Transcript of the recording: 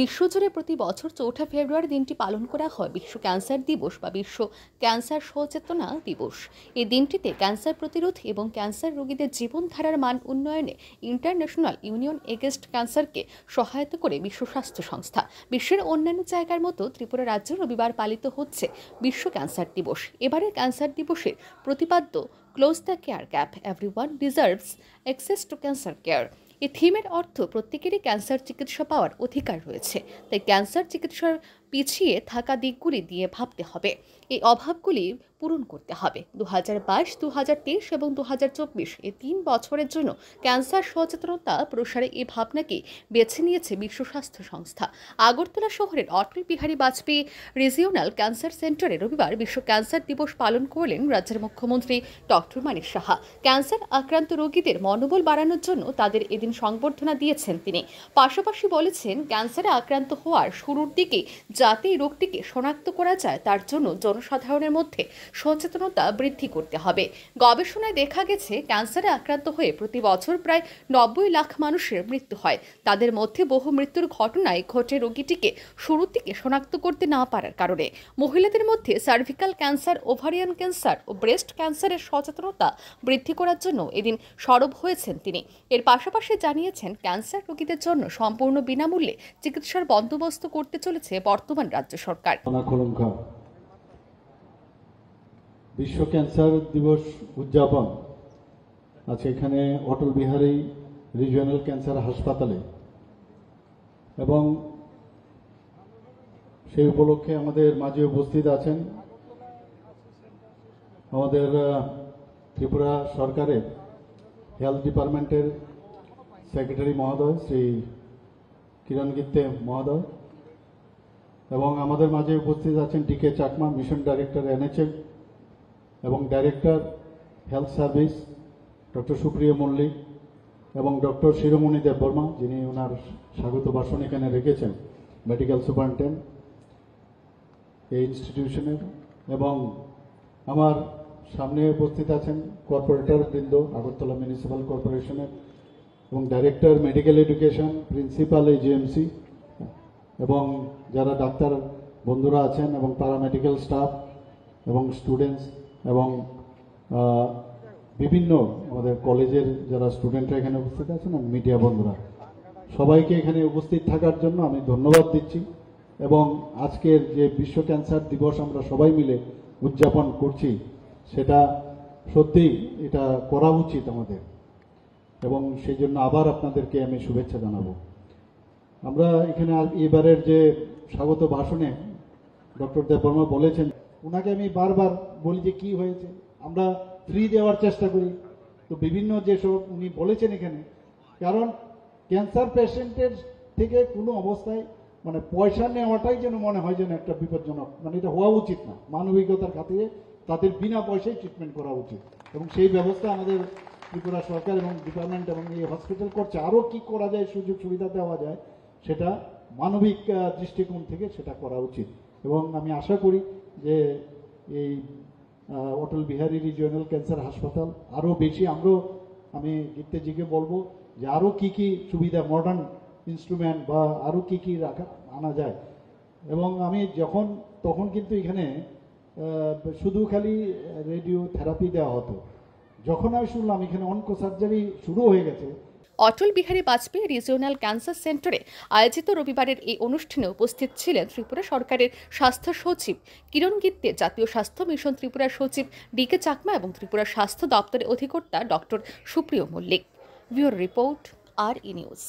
বিশ্বজুড়ে প্রতি বছর চৌঠা ফেব্রুয়ারি দিনটি পালন করা হয় বিশ্ব ক্যান্সার দিবস বা বিশ্ব ক্যান্সার সচেতনা দিবস এই দিনটিতে ক্যান্সার প্রতিরোধ এবং ক্যান্সার রোগীদের জীবনধারার মান উন্নয়নে ইন্টারন্যাশনাল ইউনিয়ন এগেস্ট ক্যান্সারকে সহায়তা করে বিশ্ব স্বাস্থ্য সংস্থা বিশ্বের অন্যান্য জায়গার মতো ত্রিপুরা রাজ্য রবিবার পালিত হচ্ছে বিশ্ব ক্যান্সার দিবস এবারে ক্যান্সার দিবসের প্রতিপাদ্য close the care gap everyone deserves access to cancer care এই থিমের অর্থ প্রত্যেকেরই ক্যান্সার চিকিৎসা পাওয়ার অধিকার রয়েছে তাই ক্যান্সার চিকিৎসার পিছিয়ে থাকা দিকগুলি দিয়ে ভাবতে হবে এই অভাবগুলি পূরণ করতে হবে দু হাজার বাইশ দু হাজার তেইশ এবং দু হাজার চব্বিশ এই তিন বছরের জন্য ক্যান্সার সচেতনতা প্রসারে এই ভাবনাকে বেছে নিয়েছে বিশ্ব স্বাস্থ্য সংস্থা আগরতলা শহরের অটল বিহারী বাজপেয়ী রিজিওনাল ক্যান্সার সেন্টারে রবিবার বিশ্ব ক্যান্সার দিবস পালন করলেন রাজ্যের মুখ্যমন্ত্রী ডক্টর মানিক সাহা ক্যান্সার আক্রান্ত রোগীদের মনোবল বাড়ানোর জন্য তাদের এদিন সংবর্ধনা দিয়েছেন তিনি পাশাপাশি বলেছেন ক্যান্সারে আক্রান্ত হওয়ার শুরুর দিকে যাতে এই রোগটিকে শনাক্ত করা যায় তার জন্য জনসাধারণের মধ্যে সচেতনতা বৃদ্ধি করতে হবে গবেষণায় দেখা গেছে ক্যান্সারে আক্রান্ত হয়ে প্রতি বছর প্রায় নব্বই লাখ মানুষের মৃত্যু হয় তাদের মধ্যে বহু মৃত্যুর ঘটনায় ঘটে রোগীটিকে শুরু থেকে শনাক্ত করতে না পারার কারণে মহিলাদের মধ্যে সার্ভিক্যাল ক্যান্সার ওভারিয়ান ক্যান্সার ও ব্রেস্ট ক্যান্সারের সচেতনতা বৃদ্ধি করার জন্য এদিন সরব হয়েছেন তিনি এর পাশাপাশি জানিয়েছেন ক্যান্সার রোগীদের জন্য সম্পূর্ণ বিনামূল্যে চিকিৎসার বন্দোবস্ত করতে চলেছে বর্তমান বর্তমান রাজ্য সরকার বিশ্ব ক্যান্সার দিবস উদযাপন আজকে এখানে অটল বিহারী রিজিওনাল ক্যান্সার হাসপাতালে এবং সেই উপলক্ষে আমাদের মাঝে উপস্থিত আছেন আমাদের ত্রিপুরা সরকারের হেলথ ডিপার্টমেন্টের সেক্রেটারি মহোদয় শ্রী কিরণ গিত্তে মহোদয় এবং আমাদের মাঝে উপস্থিত আছেন D K Chakma mission director NHM এবং director health service doctor Supriyo Mallick এবং ডক্টর শিরোমণি দেব বর্মা যিনি ওনার স্বাগত ভাষণ এখানে রেখেছেন মেডিকেল সুপারিনটেন্ডেন্ট এই ইনস্টিটিউশনের এবং আমার সামনে উপস্থিত আছেন কর্পোরেটর বৃন্দ আগরতলা মিউনিসিপ্যাল কর্পোরেশনের এবং director medical education principal GMC এবং যারা ডাক্তার বন্ধুরা আছেন এবং তারা মেডিকেল স্টাফ এবং স্টুডেন্টস এবং বিভিন্ন আমাদের কলেজের যারা স্টুডেন্টরা এখানে উপস্থিত আছেন এবং মিডিয়া বন্ধুরা সবাইকে এখানে উপস্থিত থাকার জন্য আমি ধন্যবাদ দিচ্ছি এবং আজকের যে বিশ্ব ক্যান্সার দিবস আমরা সবাই মিলে উদযাপন করছি সেটা সত্যি এটা করা উচিত আমাদের এবং সেই জন্য আবার আপনাদেরকে আমি শুভেচ্ছা জানাবো আমরা এখানে এবারের যে স্বাগত ভাষণে ডক্টর বর্মা বলেছেন ওনাকে আমি বারবার বলি যে কি হয়েছে আমরা ফ্রি দেওয়ার চেষ্টা করি তো বিভিন্ন যেসব উনি বলেছেন এখানে কারণ ক্যান্সার পেশেন্টের থেকে কোনো অবস্থায় মানে পয়সা নেওয়াটাই যেন মনে হয় যেন একটা বিপজ্জনক মানে এটা হওয়া উচিত না মানবিকতার খাতিরে তাদের বিনা পয়সায় ট্রিটমেন্ট করা উচিত এবং সেই ব্যবস্থা আমাদের ত্রিপুরা সরকার এবং ডিপার্টমেন্ট এবং এই হসপিটাল করছে আরও কি করা যায় সুযোগ সুবিধা দেওয়া যায় সেটা মানবিক দৃষ্টিকোণ থেকে সেটা করা উচিত এবং আমি আশা করি যে এই অটল বিহারী রিজিওনাল ক্যান্সার হাসপাতাল আরও বেশি আমরাও আমি গীতেজিকে বলবো যে আরও কি কি সুবিধা মডার্ন ইনস্ট্রুমেন্ট বা আরও কি কি রাখা আনা যায় এবং আমি যখন তখন কিন্তু এখানে শুধু খালি রেডিও থেরাপি দেওয়া হতো যখন আমি শুনলাম এখানে অনকো সার্জারি শুরু হয়ে গেছে অটল বিহারী বাজপেয়ী রিজিওনাল ক্যান্সার সেন্টারে আয়োজিত রবিবারের এই অনুষ্ঠানে উপস্থিত ছিলেন ত্রিপুরা সরকারের স্বাস্থ্য সচিব কিরণ গিত্তে জাতীয় স্বাস্থ্য মিশন ত্রিপুরা সচিব ডি কে চাকমা এবং ত্রিপুরা স্বাস্থ্য দপ্তরের অধিকর্তা doctor Supriyo Mallick bureau report আর ই নিউজ